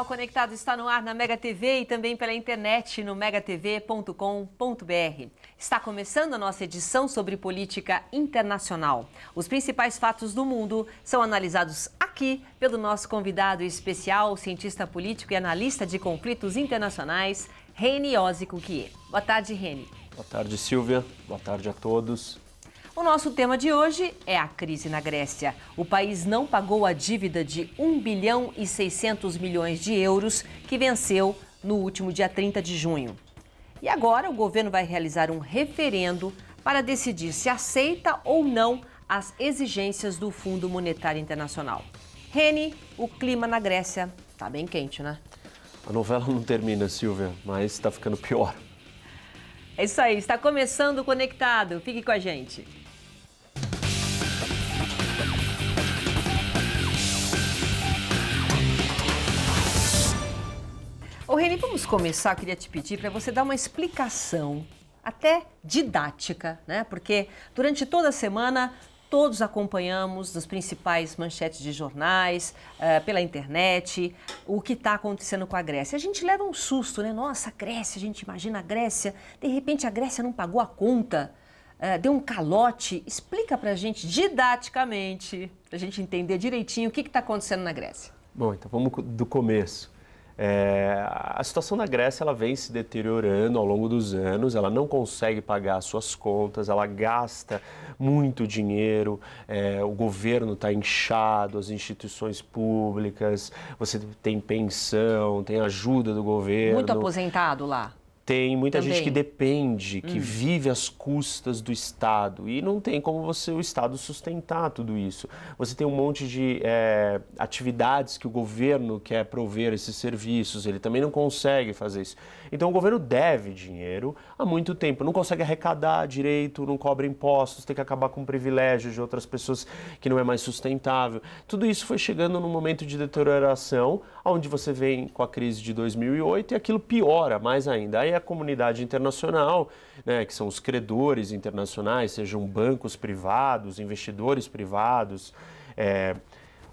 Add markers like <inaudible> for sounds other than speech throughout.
Jornal Conectado está no ar na Mega TV e também pela internet no megatv.com.br. Está começando a nossa edição sobre política internacional. Os principais fatos do mundo são analisados aqui pelo nosso convidado especial, cientista político e analista de conflitos internacionais, Reni Ozzi Boa tarde, Reni. Boa tarde, Silvia. Boa tarde a todos. O nosso tema de hoje é a crise na Grécia. O país não pagou a dívida de 1 bilhão e 600 milhões de euros que venceu no último dia 30 de junho. E agora o governo vai realizar um referendo para decidir se aceita ou não as exigências do Fundo Monetário Internacional. Reni, o clima na Grécia está bem quente, né? A novela não termina, Silvia, mas está ficando pior. É isso aí, está começando Conectado. Fique com a gente. Reni, vamos começar. Eu queria te pedir para você dar uma explicação, até didática, né? Porque durante toda a semana todos acompanhamos nas principais manchetes de jornais, uh, pela internet, o que está acontecendo com a Grécia. A gente leva um susto, né? Nossa, Grécia, a gente imagina a Grécia, de repente a Grécia não pagou a conta, uh, deu um calote. Explica para a gente didaticamente, para a gente entender direitinho o que está acontecendo na Grécia. Bom, então vamos do começo. É, a situação da Grécia ela vem se deteriorando ao longo dos anos, ela não consegue pagar as suas contas, ela gasta muito dinheiro, é, o governo está inchado, as instituições públicas, você tem pensão, tem ajuda do governo. Muito aposentado lá. Tem muita Também. gente que depende, que hum. vive às custas do Estado e não tem como você o Estado sustentar tudo isso. Você tem um monte de é, atividades que o governo quer prover esses serviços, ele também não consegue fazer isso. Então o governo deve dinheiro há muito tempo, não consegue arrecadar direito, não cobra impostos, tem que acabar com privilégios de outras pessoas que não é mais sustentável. Tudo isso foi chegando num momento de deterioração, onde você vem com a crise de 2008 e aquilo piora mais ainda. Aí a comunidade internacional, né, que são os credores internacionais, sejam bancos privados, investidores privados, é,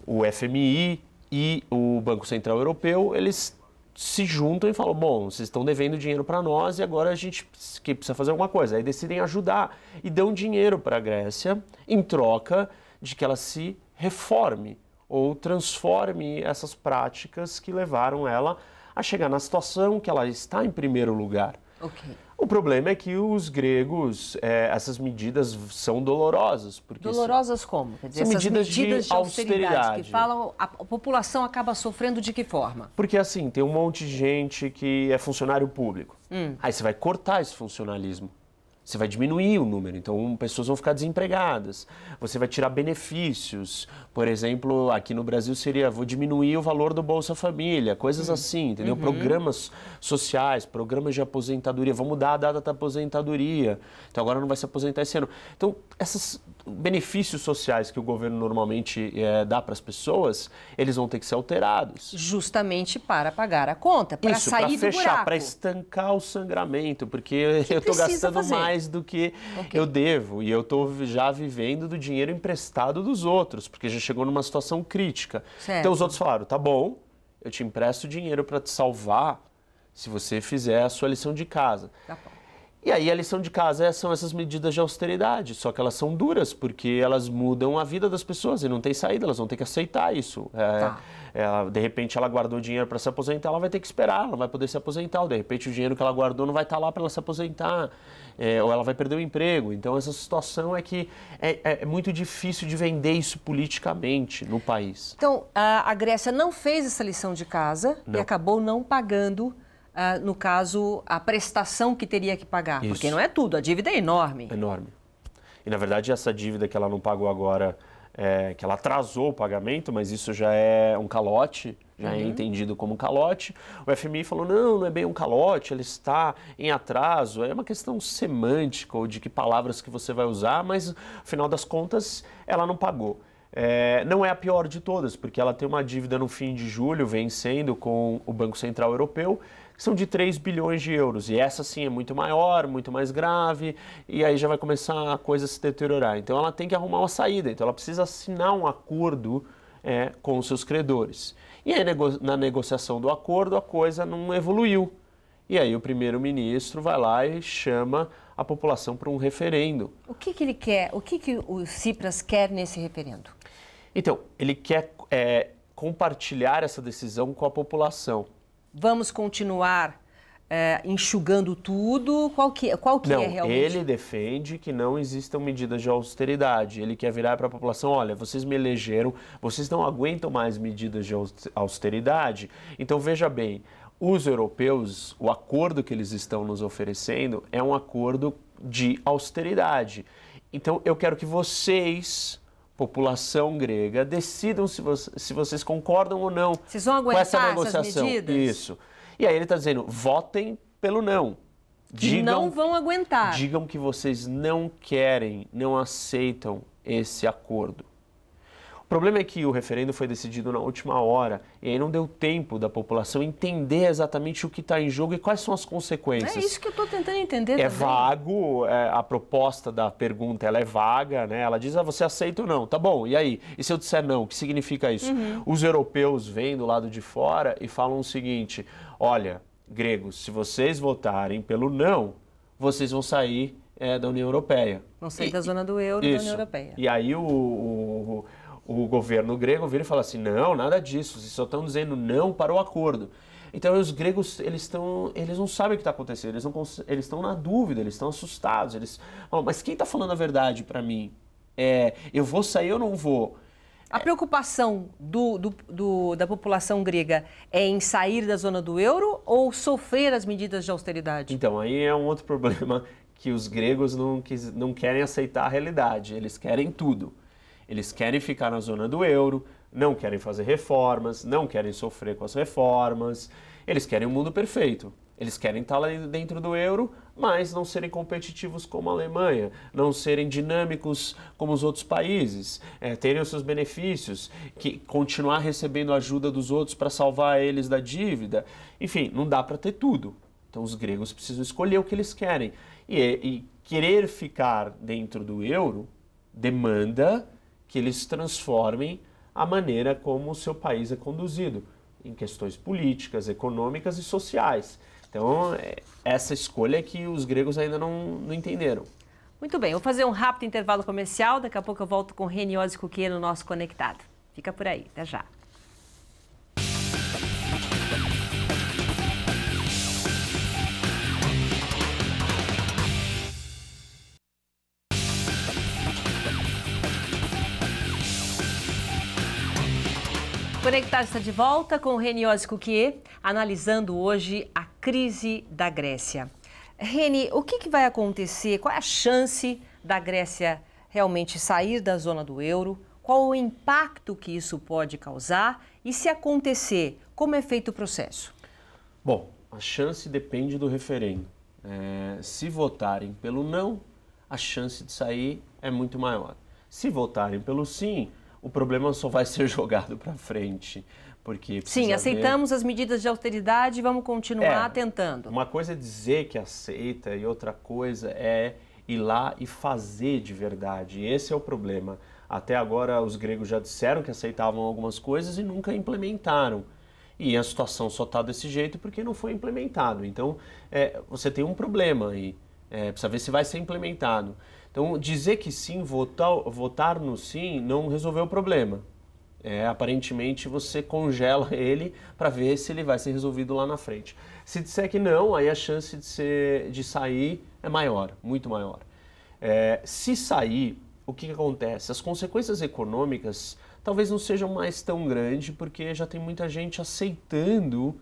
o FMI e o Banco Central Europeu, eles se juntam e falam: bom, vocês estão devendo dinheiro para nós e agora a gente que precisa fazer alguma coisa. Aí decidem ajudar e dão dinheiro para a Grécia em troca de que ela se reforme ou transforme essas práticas que levaram ela a chegar na situação que ela está em primeiro lugar. Okay. O problema é que os gregos, é, essas medidas são dolorosas. Porque dolorosas são, como? Quer dizer, são medidas, medidas de, de austeridade, austeridade. Que falam, a, a população acaba sofrendo de que forma? Porque assim, tem um monte de gente que é funcionário público. Hum. Aí você vai cortar esse funcionalismo. Você vai diminuir o número, então pessoas vão ficar desempregadas. Você vai tirar benefícios. Por exemplo, aqui no Brasil seria vou diminuir o valor do Bolsa Família, coisas uhum. assim, entendeu? Uhum. Programas sociais, programas de aposentadoria, vão mudar a data da aposentadoria. Então agora não vai se aposentar esse ano. Então, essas benefícios sociais que o governo normalmente é, dá para as pessoas, eles vão ter que ser alterados. Justamente para pagar a conta, para sair pra fechar, para estancar o sangramento, porque que eu estou gastando fazer. mais do que okay. eu devo e eu estou já vivendo do dinheiro emprestado dos outros, porque já chegou numa situação crítica. Certo. Então os outros falaram, tá bom, eu te empresto dinheiro para te salvar se você fizer a sua lição de casa. Tá bom. E aí a lição de casa é, são essas medidas de austeridade, só que elas são duras, porque elas mudam a vida das pessoas e não tem saída, elas vão ter que aceitar isso. É, tá. É, ela, de repente ela guardou dinheiro para se aposentar, ela vai ter que esperar, ela vai poder se aposentar, ou de repente o dinheiro que ela guardou não vai estar tá lá para ela se aposentar, é, ou ela vai perder o emprego. Então essa situação é que é, é, é muito difícil de vender isso politicamente no país. Então a Grécia não fez essa lição de casa não. e acabou não pagando uh, no caso, a prestação que teria que pagar. Isso. Porque não é tudo, a dívida é enorme. Enorme. E, na verdade, essa dívida que ela não pagou agora, é, que ela atrasou o pagamento, mas isso já é um calote, já é uhum. é entendido como calote. O FMI falou: não, não é bem um calote, ele está em atraso. É uma questão semântica ou de que palavras que você vai usar, mas afinal das contas, ela não pagou. É, não é a pior de todas, porque ela tem uma dívida no fim de julho vencendo com o Banco Central Europeu são de 3 bilhões de euros. E essa sim é muito maior, muito mais grave, e aí já vai começar a coisa a se deteriorar. Então ela tem que arrumar uma saída, então ela precisa assinar um acordo é, com os seus credores. E aí nego na negociação do acordo a coisa não evoluiu. E aí o primeiro-ministro vai lá e chama a população para um referendo. O que, que ele quer? O que, que o Cipras quer nesse referendo? Então, ele quer é, compartilhar essa decisão com a população. Vamos continuar é, enxugando tudo? Qual que, é, qual que é não, é realmente? Ele defende que não existam medidas de austeridade. Ele quer virar para a população: olha, vocês me elegeram, vocês não aguentam mais medidas de austeridade. Então veja bem. Os europeus, o acordo que eles estão nos oferecendo é um acordo de austeridade. Então eu quero que vocês população grega decidam se, vo se vocês concordam ou não vocês vão aguentar com essa negociação. medidas? Isso. E aí ele está dizendo: votem pelo não. Digam, não vão aguentar. Digam que vocês não querem, não aceitam esse acordo. O problema é que o referendo foi decidido na última hora e aí não deu tempo da população entender exatamente o que está em jogo e quais são as consequências. É isso que eu estou tentando entender. É também. vago, é, a proposta da pergunta ela é vaga, né? Ela diz, ah, você aceita ou não? Tá bom, e aí? E se eu disser não, o que significa isso? Uhum. Os europeus vêm do lado de fora e falam o seguinte, olha, gregos, se vocês votarem pelo não, vocês vão sair é, da União Europeia. Vão sair e, da zona do euro e da União Europeia. E aí o, o o governo grego vira e fala assim: não, nada disso, vocês só estão dizendo não para o acordo. Então os gregos eles estão, eles não sabem o que está acontecendo, eles, não, eles estão na dúvida, eles estão assustados, eles, mas quem está falando a verdade para mim? É, eu vou sair ou não vou? A preocupação do, do, do, da população grega é em sair da zona do euro ou sofrer as medidas de austeridade? Então, aí é um outro <laughs> problema que os gregos não, quis, não querem aceitar a realidade, eles querem tudo. Eles querem ficar na zona do euro, não querem fazer reformas, não querem sofrer com as reformas. Eles querem um mundo perfeito. Eles querem estar lá dentro do euro, mas não serem competitivos como a Alemanha, não serem dinâmicos como os outros países, é, terem os seus benefícios, que continuar recebendo ajuda dos outros para salvar eles da dívida. Enfim, não dá para ter tudo. Então os gregos precisam escolher o que eles querem. E, e querer ficar dentro do euro demanda que eles transformem a maneira como o seu país é conduzido, em questões políticas, econômicas e sociais. Então, é, essa escolha é que os gregos ainda não, não entenderam. Muito bem, vou fazer um rápido intervalo comercial, daqui a pouco eu volto com Reniose Cuquet no nosso Conectado. Fica por aí, até já. Conectar está de volta com o Reniose analisando hoje a crise da Grécia. Reni, o que, que, vai acontecer? Qual é a chance da Grécia realmente sair da zona do euro? Qual o impacto que isso pode causar? E se acontecer, como é feito o processo? Bom, a chance depende do referendo. É, se votarem pelo não, a chance de sair é muito maior. Se votarem pelo sim, o problema só vai <laughs> ser jogado para frente. Porque Sim, aceitamos ver... as medidas de austeridade e vamos continuar é, tentando. Uma coisa é dizer que aceita e outra coisa é ir lá e fazer de verdade. Esse é o problema. Até agora os gregos já disseram que aceitavam algumas coisas e nunca implementaram. E a situação só está desse jeito porque não foi implementado. Então é, você tem um problema aí. É, precisa ver se vai ser implementado. Então, dizer que sim, votar, votar no sim, não resolveu o problema. É, aparentemente você congela <laughs> ele para ver se ele vai ser resolvido lá na frente. Se disser que não, aí a chance de, ser, de sair é maior, muito maior. É, se sair, o que, que acontece? As consequências econômicas talvez não sejam mais tão grandes porque já tem muita gente aceitando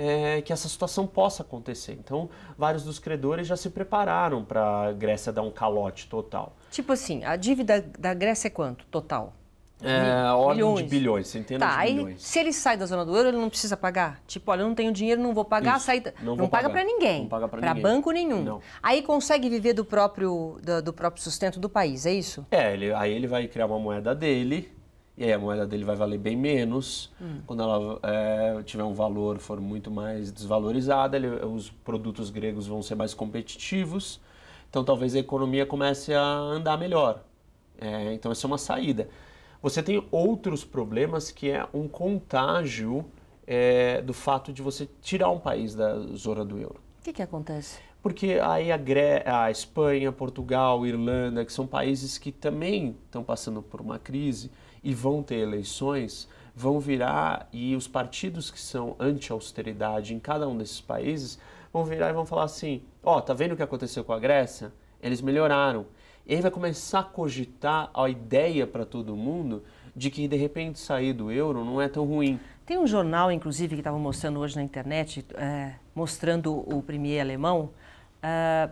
é, que essa situação possa acontecer. Então, vários dos credores já se prepararam para a Grécia dar um calote total. Tipo assim, a dívida da Grécia é quanto total? É, ordem bilhões. de bilhões, centenas tá, de bilhões. Aí, se ele sai da zona do euro, ele não precisa pagar? Tipo, olha, eu não tenho dinheiro, não vou pagar, Isso, sai... não, não paga para ninguém. Não paga para banco nenhum. Não. Aí consegue viver do próprio, do, do, próprio sustento do país, é isso? É, ele, aí ele vai criar uma moeda dele, e aí a moeda dele vai valer bem menos. Hum. Quando ela é, tiver um valor, for muito mais desvalorizada, ele, os produtos gregos vão ser mais competitivos. Então talvez a economia comece a andar melhor. É, então essa é uma saída. Você tem outros problemas que é um contágio é, do fato de você tirar um país da zona do euro. O que, que acontece? Porque aí a, Gre a Espanha, Portugal, Irlanda, que são países que também estão passando por uma crise, e vão ter eleições, vão virar e os partidos que são anti-austeridade em cada um desses países vão virar e vão falar assim: ó, oh, tá vendo o que aconteceu com a Grécia? Eles melhoraram. E aí vai começar a cogitar a ideia para todo mundo de que de repente sair do euro não é tão ruim. Tem um jornal, inclusive, que estava mostrando hoje na internet, é, mostrando o premier alemão. É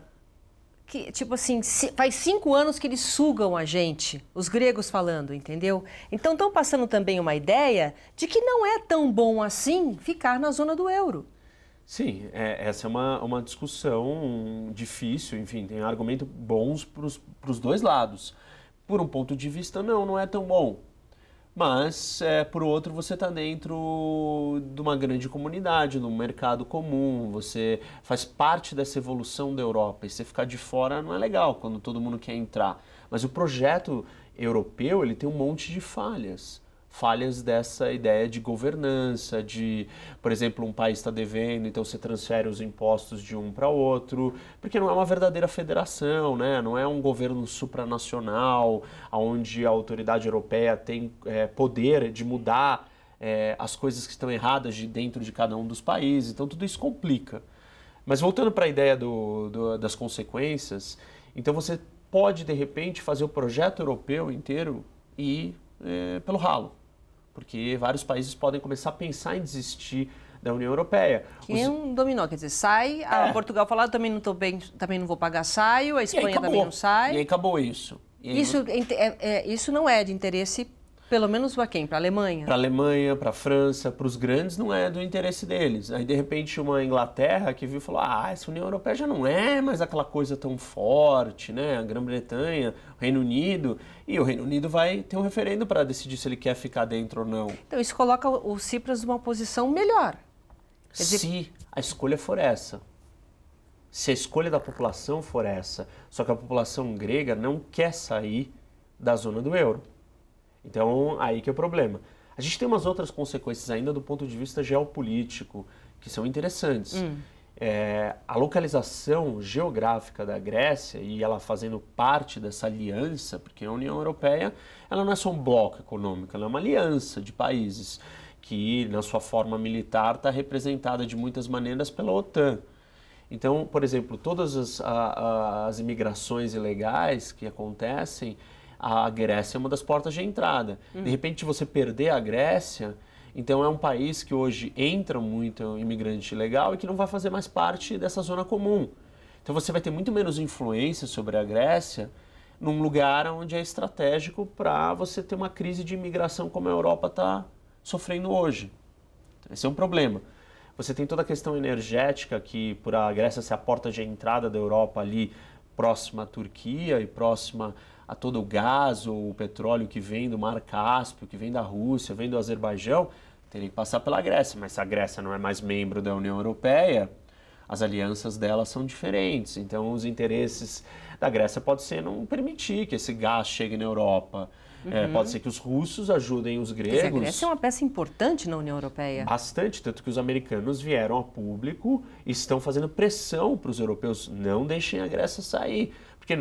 que, tipo assim, faz cinco anos que eles sugam a gente, os gregos falando, entendeu? Então estão passando também uma ideia de que não é tão bom assim ficar na zona do euro. Sim, é, essa é uma, uma discussão difícil, enfim, tem argumentos bons para os dois lados. Por um ponto de vista, não, não é tão bom. Mas, é, por outro, você está dentro de uma grande comunidade, num mercado comum, você faz parte dessa evolução da Europa e você ficar de fora não é legal quando todo mundo quer entrar. Mas o projeto europeu ele tem um monte de falhas falhas dessa ideia de governança, de, por exemplo, um país está devendo, então você transfere os impostos de um para outro, porque não é uma verdadeira federação, né? não é um governo supranacional, onde a autoridade europeia tem é, poder de mudar é, as coisas que estão erradas de dentro de cada um dos países, então tudo isso complica. Mas voltando para a ideia do, do, das consequências, então você pode, de repente, fazer o projeto europeu inteiro e ir é, pelo ralo porque vários países podem começar a pensar em desistir da União Europeia. Que Os... é um dominó, quer dizer, sai, a é. Portugal fala, também não, tô bem, também não vou pagar, saio, a Espanha também não sai. E aí acabou isso. Aí... isso, é, é, é, isso não é de interesse pelo menos para quem? Para a Alemanha? Para a Alemanha, para a França, para os grandes, não é do interesse deles. Aí, de repente, uma Inglaterra que viu e falou: ah, essa União Europeia já não é mais aquela coisa tão forte, né? A Grã-Bretanha, o Reino Unido. E o Reino Unido vai ter um referendo para decidir se ele quer ficar dentro ou não. Então, isso coloca o Cipras numa posição melhor. Quer se a escolha for essa se a escolha da população for essa, só que a população grega não quer sair da zona do euro. Então, aí que é o problema. A gente tem umas outras consequências ainda do ponto de vista geopolítico, que são interessantes. Hum. É, a localização geográfica da Grécia e ela fazendo parte dessa aliança, porque a União Europeia ela não é só um bloco econômico, ela é uma aliança de países que, na sua forma militar, está representada de muitas maneiras pela OTAN. Então, por exemplo, todas as, a, a, as imigrações ilegais que acontecem, a Grécia é uma das portas de entrada. Uhum. De hum. repente, você perder a Grécia, então é um país que hoje entra muito imigrante ilegal e que não vai fazer mais parte dessa zona comum. Então você vai ter muito menos influência sobre a Grécia num lugar onde é estratégico para você ter uma crise de imigração como a Europa está sofrendo hoje. Então, esse é um problema. Você tem toda a questão energética que por a Grécia ser a porta de entrada da Europa ali próxima à Turquia e próxima a todo o gás ou o petróleo que vem do Mar Cáspio, que vem da Rússia, vem do Azerbaijão, teria que passar pela Grécia. Mas se a Grécia não é mais membro da União Europeia, as alianças dela são diferentes. Então, os interesses da Grécia pode ser não permitir que esse gás chegue na Europa. É, uhum. É, pode ser que os russos ajudem os gregos. Mas a Grécia é uma peça importante na União Europeia. Bastante, tanto que os americanos vieram a público e estão fazendo pressão para os europeus. Não deixem a Grécia sair porque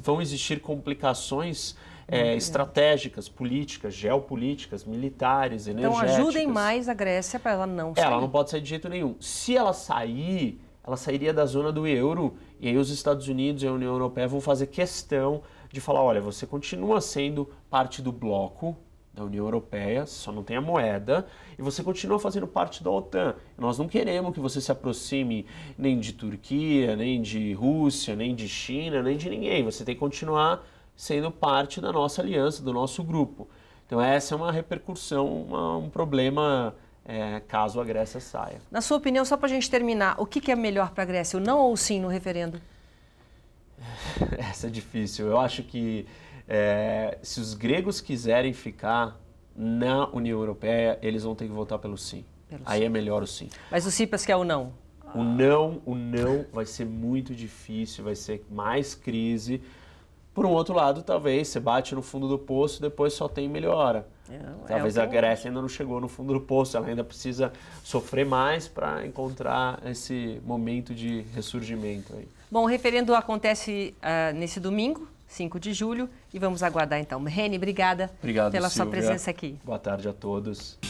vão existir complicações é, uhum. estratégicas, políticas, geopolíticas, militares, então, energéticas. Então ajudem mais a Grécia para ela não é, sair. Ela não pode sair de jeito nenhum. Se ela sair, ela sairia da zona do euro e aí os Estados Unidos e a União Europeia vão fazer questão de falar, olha, você continua sendo parte do bloco, da União Europeia, só não tem a moeda, e você continua fazendo parte da OTAN. Nós não queremos que você se aproxime nem de Turquia, nem de Rússia, nem de China, nem de ninguém. Você tem que continuar sendo parte da nossa aliança, do nosso grupo. Então, essa é uma repercussão, uma, um problema é, caso a Grécia saia. Na sua opinião, só para a gente terminar, o que, que é melhor para a Grécia, o não ou o sim no referendo? <laughs> Essa é difícil. Eu acho que é, se os gregos quiserem ficar na União Europeia, eles vão ter que votar pelo sim. Pelo Aí sim. é melhor o sim. Mas o Cipas quer o não? O não, o não vai ser muito difícil, vai ser mais crise. Por um outro lado, talvez você bate no fundo do poço e depois só tem melhora. É, é talvez é a Grécia ainda não chegou no fundo do poço, ela ainda precisa sofrer mais para encontrar esse momento de ressurgimento. Aí. Bom, o referendo acontece uh, nesse domingo, 5 de julho. E vamos aguardar então. Reni, obrigada Obrigado, pela Silvia. sua presença aqui. Boa tarde a todos.